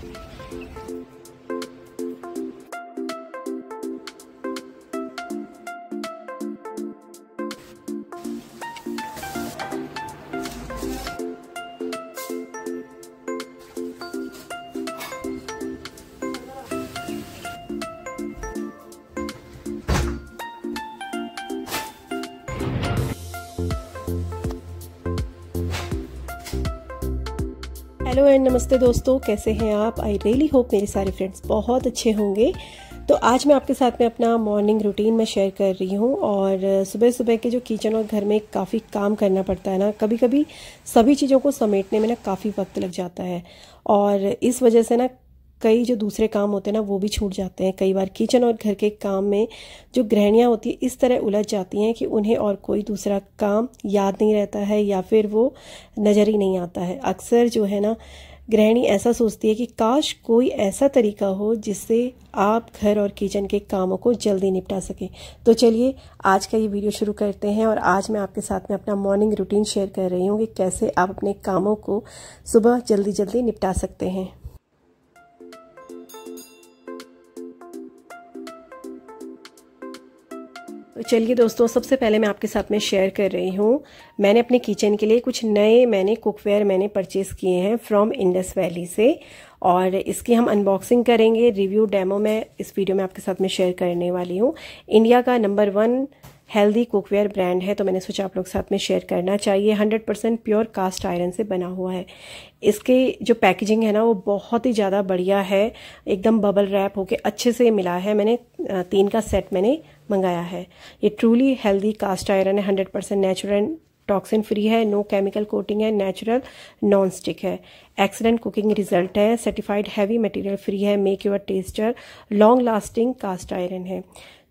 Thank you. Hello and नमस्ते दोस्तों कैसे हैं आप आई रियली होप मेरे सारे फ्रेंड्स बहुत अच्छे होंगे तो आज मैं आपके साथ में अपना मॉर्निंग रूटीन में शेयर कर रही हूँ और सुबह सुबह के जो किचन और घर में काफ़ी काम करना पड़ता है ना कभी कभी सभी चीज़ों को समेटने में ना काफ़ी वक्त लग जाता है और इस वजह से ना कई जो दूसरे काम होते हैं ना वो भी छूट जाते हैं कई बार किचन और घर के काम में जो गृहणियाँ होती है इस तरह उलझ जाती हैं कि उन्हें और कोई दूसरा काम याद नहीं रहता है या फिर वो नज़र ही नहीं आता है अक्सर जो है ना गृहिणी ऐसा सोचती है कि काश कोई ऐसा तरीका हो जिससे आप घर और किचन के कामों को जल्दी निपटा सकें तो चलिए आज का ये वीडियो शुरू करते हैं और आज मैं आपके साथ में अपना मॉर्निंग रूटीन शेयर कर रही हूँ कि कैसे आप अपने कामों को सुबह जल्दी जल्दी निपटा सकते हैं चलिए दोस्तों सबसे पहले मैं आपके साथ में शेयर कर रही हूँ मैंने अपने किचन के लिए कुछ नए मैंने कुकवेयर मैंने परचेज़ किए हैं फ्रॉम इंडस वैली से और इसकी हम अनबॉक्सिंग करेंगे रिव्यू डेमो मैं इस वीडियो में आपके साथ में शेयर करने वाली हूँ इंडिया का number one healthy cookware brand है तो मैंने सोचा आप लोग साथ में शेयर करना चाहिए 100 परसेंट प्योर कास्ट आयरन से बना हुआ है इसके जो पैकेजिंग है ना वो बहुत ही ज़्यादा बढ़िया है एकदम बबल रैप होके अच्छे से मिला है मैंने तीन का सेट मैंने मंगाया है ये ट्रूली हेल्दी कास्ट आयरन है hundred percent natural toxin free है नो केमिकल कोटिंग है नेचुरल नॉन स्टिक है एक्सलेंट कुकिंग रिजल्ट है सर्टिफाइड हैवी मटेरियल फ्री है make your taster long lasting cast iron है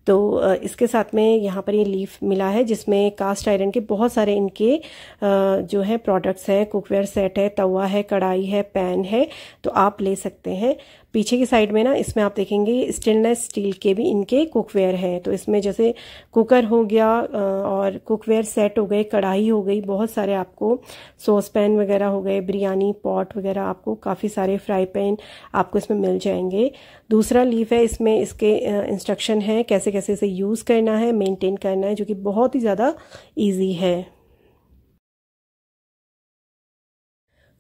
तो इसके साथ में यहाँ पर ये लीफ मिला है जिसमें कास्ट आयरन के बहुत सारे इनके जो है प्रोडक्ट्स हैं कुकवेयर सेट है तवा है कढ़ाई है पैन है तो आप ले सकते हैं पीछे की साइड में ना इसमें आप देखेंगे स्टेनलेस स्टील के भी इनके कुकवेयर हैं तो इसमें जैसे कुकर हो गया और कुकवेयर सेट हो गए कढ़ाई हो गई बहुत सारे आपको सॉस पैन वगैरह हो गए बिरयानी पॉट वगैरह आपको काफ़ी सारे फ्राई पैन आपको इसमें मिल जाएंगे दूसरा लीफ है इसमें इसके इंस्ट्रक्शन है कैसे कैसे इसे यूज़ करना है मेनटेन करना है जो कि बहुत ही ज़्यादा ईजी है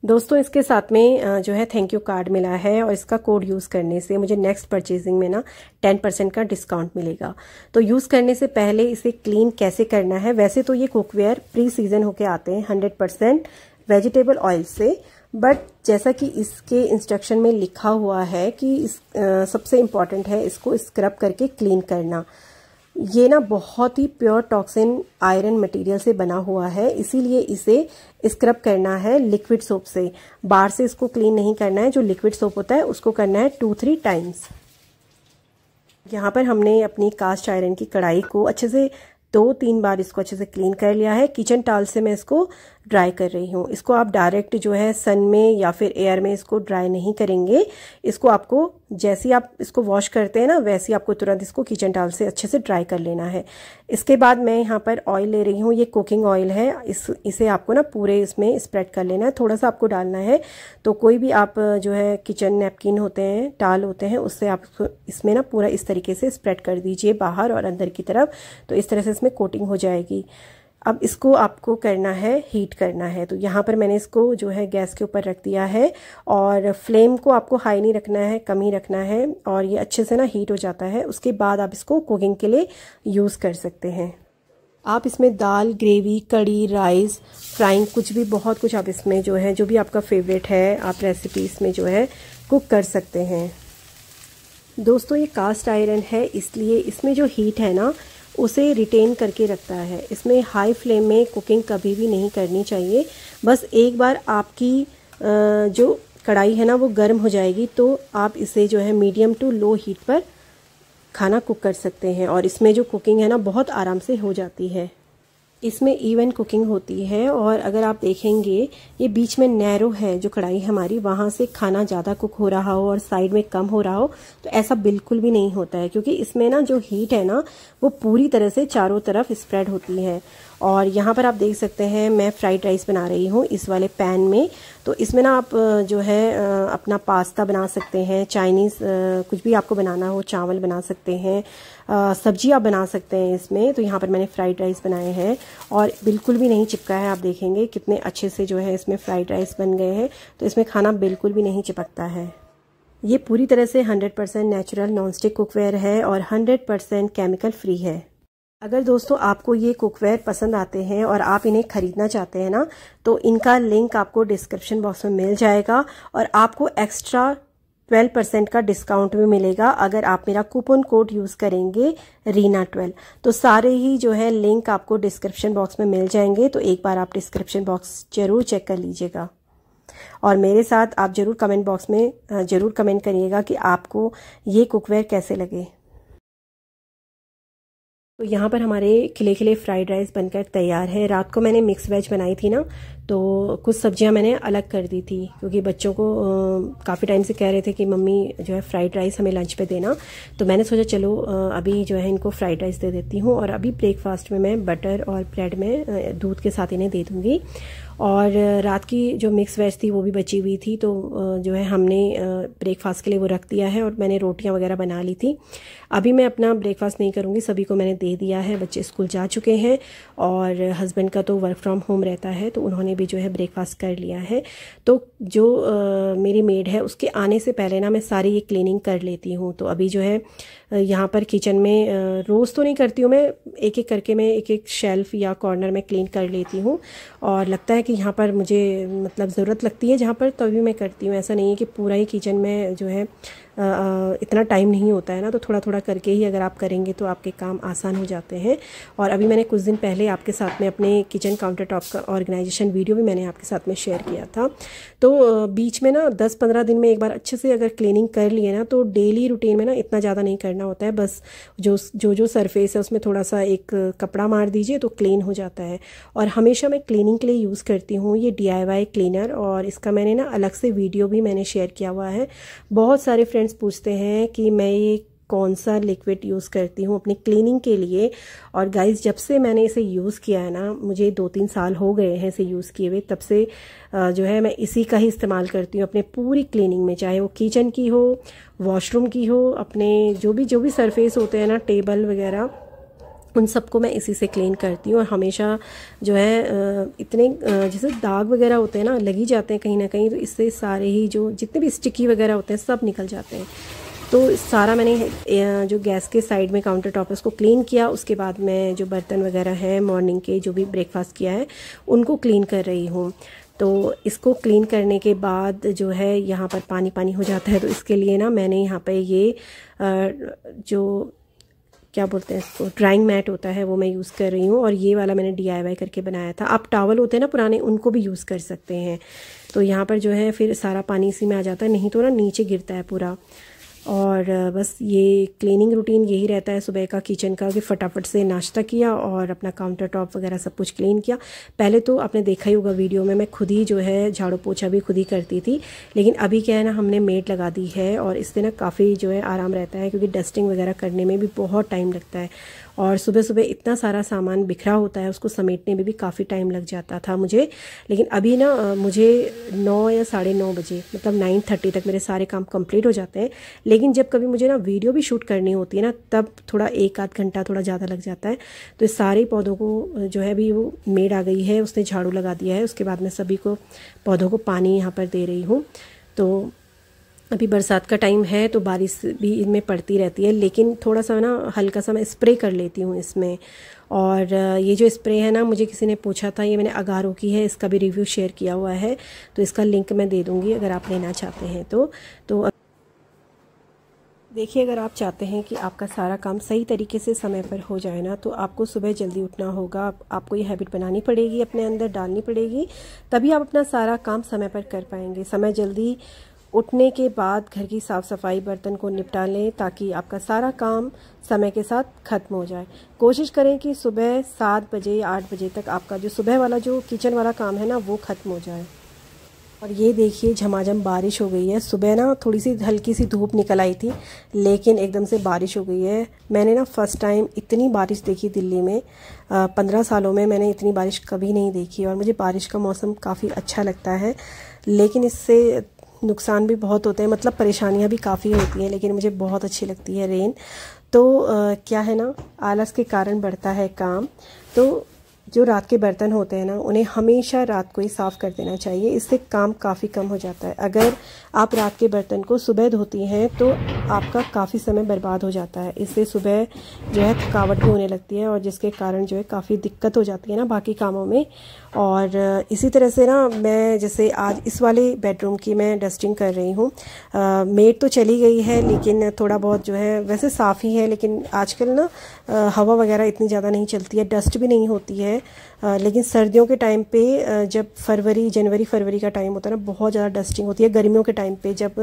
दोस्तों इसके साथ में जो है थैंक यू कार्ड मिला है और इसका कोड यूज़ करने से मुझे नेक्स्ट परचेजिंग में ना टेन परसेंट का डिस्काउंट मिलेगा तो यूज़ करने से पहले इसे क्लीन कैसे करना है वैसे तो ये कुकवेयर प्री सीजन होके आते हैं हंड्रेड परसेंट वेजिटेबल ऑयल से बट जैसा कि इसके इंस्ट्रक्शन में लिखा हुआ है कि इस आ, सबसे इम्पॉर्टेंट है इसको स्क्रब करके क्लीन करना ये ना बहुत ही प्योर टॉक्सिन आयरन मटेरियल से बना हुआ है इसीलिए इसे स्क्रब करना है लिक्विड सोप से बाहर से इसको क्लीन नहीं करना है जो लिक्विड सोप होता है उसको करना है टू थ्री टाइम्स यहाँ पर हमने अपनी कास्ट आयरन की कढ़ाई को अच्छे से दो तीन बार इसको अच्छे से क्लीन कर लिया है किचन टाल से मैं इसको ड्राई कर रही हूँ इसको आप डायरेक्ट जो है सन में या फिर एयर में इसको ड्राई नहीं करेंगे इसको आपको जैसी आप इसको वॉश करते हैं ना वैसे आपको तुरंत इसको किचन टाल से अच्छे से ड्राई कर लेना है इसके बाद मैं यहाँ पर ऑयल ले रही हूँ ये कुकिंग ऑयल है इस इसे आपको ना पूरे इसमें स्प्रेड कर लेना है थोड़ा सा आपको डालना है तो कोई भी आप जो है किचन नैपकिन होते हैं टाल होते हैं उससे आप इसमें ना पूरा इस तरीके से स्प्रेड कर दीजिए बाहर और अंदर की तरफ तो इस तरह से इसमें कोटिंग हो जाएगी अब इसको आपको करना है हीट करना है तो यहाँ पर मैंने इसको जो है गैस के ऊपर रख दिया है और फ्लेम को आपको हाई नहीं रखना है कम ही रखना है और ये अच्छे से ना हीट हो जाता है उसके बाद आप इसको कुकिंग के लिए यूज़ कर सकते हैं आप इसमें दाल ग्रेवी कड़ी राइस फ्राइंग कुछ भी बहुत कुछ आप इसमें जो है जो भी आपका फेवरेट है आप रेसिपी इसमें जो है कुक कर सकते हैं दोस्तों ये कास्ट आयरन है इसलिए इसमें जो हीट है ना उसे रिटेन करके रखता है इसमें हाई फ्लेम में कुकिंग कभी भी नहीं करनी चाहिए बस एक बार आपकी जो कढ़ाई है ना वो गर्म हो जाएगी तो आप इसे जो है मीडियम टू लो हीट पर खाना कुक कर सकते हैं और इसमें जो कुकिंग है ना बहुत आराम से हो जाती है इसमें इवन कुकिंग होती है और अगर आप देखेंगे ये बीच में नैरो है जो कढ़ाई हमारी वहां से खाना ज़्यादा कुक हो रहा हो और साइड में कम हो रहा हो तो ऐसा बिल्कुल भी नहीं होता है क्योंकि इसमें ना जो हीट है ना वो पूरी तरह से चारों तरफ स्प्रेड होती है और यहाँ पर आप देख सकते हैं मैं फ्राइड राइस बना रही हूँ इस वाले पैन में तो इसमें ना आप जो है अपना पास्ता बना सकते हैं चाइनीज़ कुछ भी आपको बनाना हो चावल बना सकते हैं सब्जी आप बना सकते हैं इसमें तो यहाँ पर मैंने फ्राइड राइस बनाए हैं और बिल्कुल भी नहीं चिपका है आप देखेंगे कितने अच्छे से जो है इसमें फ्राइड राइस बन गए हैं तो इसमें खाना बिल्कुल भी नहीं चिपकता है ये पूरी तरह से 100% नेचुरल नॉनस्टिक कुकवेयर है और 100% केमिकल फ्री है अगर दोस्तों आपको ये कुकवेयर पसंद आते हैं और आप इन्हें खरीदना चाहते हैं ना तो इनका लिंक आपको डिस्क्रिप्शन बॉक्स में मिल जाएगा और आपको एक्स्ट्रा 12 परसेंट का डिस्काउंट भी मिलेगा अगर आप मेरा कूपन कोड यूज़ करेंगे रीना 12 तो सारे ही जो है लिंक आपको डिस्क्रिप्शन बॉक्स में मिल जाएंगे तो एक बार आप डिस्क्रिप्शन बॉक्स जरूर चेक कर लीजिएगा और मेरे साथ आप जरूर कमेंट बॉक्स में जरूर कमेंट करिएगा कि आपको ये कुकवेयर कैसे लगे तो यहाँ पर हमारे खिले खिले फ्राइड राइस बनकर तैयार है रात को मैंने मिक्स वेज बनाई थी ना तो कुछ सब्जियाँ मैंने अलग कर दी थी क्योंकि बच्चों को काफ़ी टाइम से कह रहे थे कि मम्मी जो है फ्राइड राइस हमें लंच पे देना तो मैंने सोचा चलो अभी जो है इनको फ्राइड राइस दे देती हूँ और अभी ब्रेकफास्ट में मैं बटर और ब्रेड में दूध के साथ इन्हें दे दूँगी और रात की जो मिक्स वेज थी वो भी बची हुई थी तो जो है हमने ब्रेकफास्ट के लिए वो रख दिया है और मैंने रोटियां वगैरह बना ली थी अभी मैं अपना ब्रेकफास्ट नहीं करूँगी सभी को मैंने दे दिया है बच्चे स्कूल जा चुके हैं और हस्बैंड का तो वर्क फ्रॉम होम रहता है तो उन्होंने भी जो है ब्रेकफास्ट कर लिया है तो जो मेरी मेड है उसके आने से पहले ना मैं सारी ये क्लीनिंग कर लेती हूँ तो अभी जो है यहाँ पर किचन में रोज़ तो नहीं करती हूँ मैं एक एक करके मैं एक एक शेल्फ़ या कॉर्नर में क्लीन कर लेती हूँ और लगता है कि यहाँ पर मुझे मतलब ज़रूरत लगती है जहाँ पर तभी तो मैं करती हूँ ऐसा नहीं है कि पूरा ही किचन में जो है इतना टाइम नहीं होता है ना तो थोड़ा थोड़ा करके ही अगर आप करेंगे तो आपके काम आसान हो जाते हैं और अभी मैंने कुछ दिन पहले आपके साथ में अपने किचन काउंटर टॉप का ऑर्गेनाइजेशन वीडियो भी मैंने आपके साथ में शेयर किया था तो बीच में ना दस पंद्रह दिन में एक बार अच्छे से अगर क्लीनिंग कर लिए ना तो डेली रूटीन में ना इतना ज़्यादा नहीं करना होता है बस जो जो जो सरफेस है उसमें थोड़ा सा एक कपड़ा मार दीजिए तो क्लीन हो जाता है और हमेशा मैं क्लीनिंग के लिए यूज़ करती हूँ ये डी क्लीनर और इसका मैंने ना अलग से वीडियो भी मैंने शेयर किया हुआ है बहुत सारे फ्रेंड स्टूडेंट्स पूछते हैं कि मैं ये कौन सा लिक्विड यूज़ करती हूँ अपनी क्लीनिंग के लिए और गाइस जब से मैंने इसे यूज़ किया है ना मुझे दो तीन साल हो गए हैं इसे यूज़ किए हुए तब से जो है मैं इसी का ही इस्तेमाल करती हूँ अपने पूरी क्लीनिंग में चाहे वो किचन की हो वॉशरूम की हो अपने जो भी जो भी सरफेस होते हैं ना टेबल वगैरह उन सबको मैं इसी से क्लीन करती हूँ और हमेशा जो है इतने जैसे दाग वगैरह होते हैं ना लग ही जाते हैं कहीं ना कहीं तो इससे सारे ही जो जितने भी स्टिकी वगैरह होते हैं सब निकल जाते हैं तो सारा मैंने जो गैस के साइड में काउंटर टॉप है उसको क्लीन किया उसके बाद मैं जो बर्तन वगैरह हैं मॉर्निंग के जो भी ब्रेकफास्ट किया है उनको क्लीन कर रही हूँ तो इसको क्लीन करने के बाद जो है यहाँ पर पानी पानी हो जाता है तो इसके लिए ना मैंने यहाँ पर ये जो क्या बोलते हैं इसको ड्राइंग मैट होता है वो मैं यूज़ कर रही हूँ और ये वाला मैंने डी करके बनाया था आप टावल होते हैं ना पुराने उनको भी यूज़ कर सकते हैं तो यहाँ पर जो है फिर सारा पानी इसी में आ जाता है नहीं तो ना नीचे गिरता है पूरा और बस ये क्लीनिंग रूटीन यही रहता है सुबह का किचन का कि फटाफट से नाश्ता किया और अपना काउंटर टॉप वगैरह सब कुछ क्लीन किया पहले तो आपने देखा ही होगा वीडियो में मैं खुद ही जो है झाड़ू पोछा भी खुद ही करती थी लेकिन अभी क्या है ना हमने मेट लगा दी है और इससे ना काफ़ी जो है आराम रहता है क्योंकि डस्टिंग वगैरह करने में भी बहुत टाइम लगता है और सुबह सुबह इतना सारा सामान बिखरा होता है उसको समेटने में भी काफ़ी टाइम लग जाता था मुझे लेकिन अभी ना मुझे नौ या साढ़े नौ बजे मतलब नाइन थर्टी तक मेरे सारे काम कंप्लीट हो जाते हैं लेकिन जब कभी मुझे ना वीडियो भी शूट करनी होती है ना तब थोड़ा एक आध घंटा थोड़ा ज़्यादा लग जाता है तो सारे पौधों को जो है अभी वो मेड आ गई है उसने झाड़ू लगा दिया है उसके बाद मैं सभी को पौधों को पानी यहाँ पर दे रही हूँ तो अभी बरसात का टाइम है तो बारिश भी इनमें पड़ती रहती है लेकिन थोड़ा सा ना हल्का सा मैं स्प्रे कर लेती हूँ इसमें और ये जो स्प्रे है ना मुझे किसी ने पूछा था ये मैंने अगारो की है इसका भी रिव्यू शेयर किया हुआ है तो इसका लिंक मैं दे दूँगी अगर आप लेना चाहते हैं तो तो देखिए अगर आप चाहते हैं कि आपका सारा काम सही तरीके से समय पर हो जाए ना तो आपको सुबह जल्दी उठना होगा आप, आपको ये हैबिट बनानी पड़ेगी अपने अंदर डालनी पड़ेगी तभी आप अपना सारा काम समय पर कर पाएंगे समय जल्दी उठने के बाद घर की साफ़ सफाई बर्तन को निपटा लें ताकि आपका सारा काम समय के साथ ख़त्म हो जाए कोशिश करें कि सुबह सात बजे आठ बजे तक आपका जो सुबह वाला जो किचन वाला काम है ना वो ख़त्म हो जाए और ये देखिए झमाझम बारिश हो गई है सुबह ना थोड़ी सी हल्की सी धूप निकल आई थी लेकिन एकदम से बारिश हो गई है मैंने ना फ़र्स्ट टाइम इतनी बारिश देखी दिल्ली में पंद्रह सालों में मैंने इतनी बारिश कभी नहीं देखी और मुझे बारिश का मौसम काफ़ी अच्छा लगता है लेकिन इससे नुकसान भी बहुत होते हैं मतलब परेशानियाँ भी काफ़ी होती हैं लेकिन मुझे बहुत अच्छी लगती है रेन तो आ, क्या है ना आलस के कारण बढ़ता है काम तो जो रात के बर्तन होते हैं ना उन्हें हमेशा रात को ही साफ़ कर देना चाहिए इससे काम काफ़ी कम हो जाता है अगर आप रात के बर्तन को सुबह धोती हैं तो आपका काफ़ी समय बर्बाद हो जाता है इससे सुबह जो है थकावट भी होने लगती है और जिसके कारण जो है काफ़ी दिक्कत हो जाती है ना बाकी कामों में और इसी तरह से ना मैं जैसे आज इस वाले बेडरूम की मैं डस्टिंग कर रही हूँ मेड तो चली गई है लेकिन थोड़ा बहुत जो है वैसे साफ़ ही है लेकिन आजकल ना हवा वगैरह इतनी ज़्यादा नहीं चलती है डस्ट भी नहीं होती है आ, लेकिन सर्दियों के टाइम पे जब फरवरी जनवरी फरवरी का टाइम होता है ना बहुत ज़्यादा डस्टिंग होती है गर्मियों के टाइम पे जब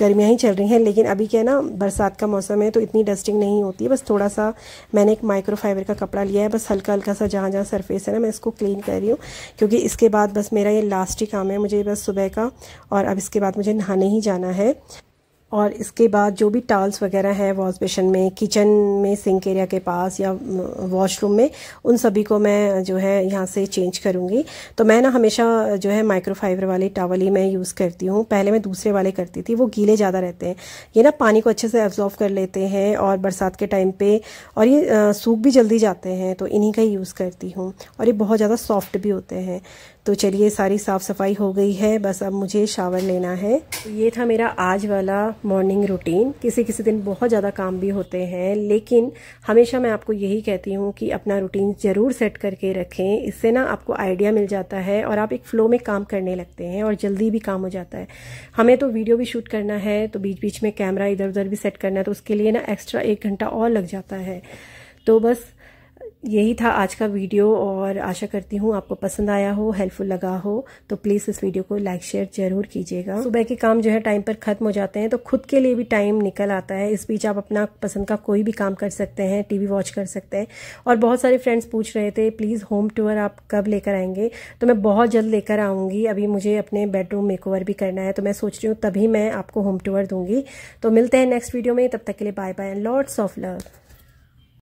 गर्मियाँ ही चल रही हैं लेकिन अभी क्या है ना बरसात का मौसम है तो इतनी डस्टिंग नहीं होती है बस थोड़ा सा मैंने एक माइक्रोफाइबर का कपड़ा लिया है बस हल्का हल्का सा जहाँ जहाँ सरफेस है ना मैं इसको क्लीन कर रही हूँ क्योंकि इसके बाद बस मेरा ये लास्ट ही काम है मुझे बस सुबह का और अब इसके बाद मुझे नहाने ही जाना है और इसके बाद जो भी टाल्स वगैरह हैं वॉश बेसन में किचन में सिंक एरिया के पास या वॉशरूम में उन सभी को मैं जो है यहाँ से चेंज करूँगी तो मैं ना हमेशा जो है माइक्रोफाइबर वाले टावल ही मैं यूज़ करती हूँ पहले मैं दूसरे वाले करती थी वो गीले ज़्यादा रहते हैं ये ना पानी को अच्छे से एब्जॉर्व कर लेते हैं और बरसात के टाइम पर और ये सूख भी जल्दी जाते हैं तो इन्हीं का ही यूज़ करती हूँ और ये बहुत ज़्यादा सॉफ्ट भी होते हैं तो चलिए सारी साफ़ सफाई हो गई है बस अब मुझे शावर लेना है तो ये था मेरा आज वाला मॉर्निंग रूटीन किसी किसी दिन बहुत ज़्यादा काम भी होते हैं लेकिन हमेशा मैं आपको यही कहती हूँ कि अपना रूटीन ज़रूर सेट करके रखें इससे ना आपको आइडिया मिल जाता है और आप एक फ़्लो में काम करने लगते हैं और जल्दी भी काम हो जाता है हमें तो वीडियो भी शूट करना है तो बीच बीच में कैमरा इधर उधर भी सेट करना है तो उसके लिए ना एक्स्ट्रा एक घंटा और लग जाता है तो बस यही था आज का वीडियो और आशा करती हूँ आपको पसंद आया हो हेल्पफुल लगा हो तो प्लीज़ इस वीडियो को लाइक शेयर जरूर कीजिएगा सुबह के काम जो है टाइम पर ख़त्म हो जाते हैं तो खुद के लिए भी टाइम निकल आता है इस बीच आप अपना पसंद का कोई भी काम कर सकते हैं टीवी वॉच कर सकते हैं और बहुत सारे फ्रेंड्स पूछ रहे थे प्लीज़ होम टूर आप कब लेकर आएंगे तो मैं बहुत जल्द लेकर आऊँगी अभी मुझे अपने बेडरूम मेकओवर भी करना है तो मैं सोच रही हूँ तभी मैं आपको होम टूअर दूंगी तो मिलते हैं नेक्स्ट वीडियो में तब तक के लिए bye bye lords of love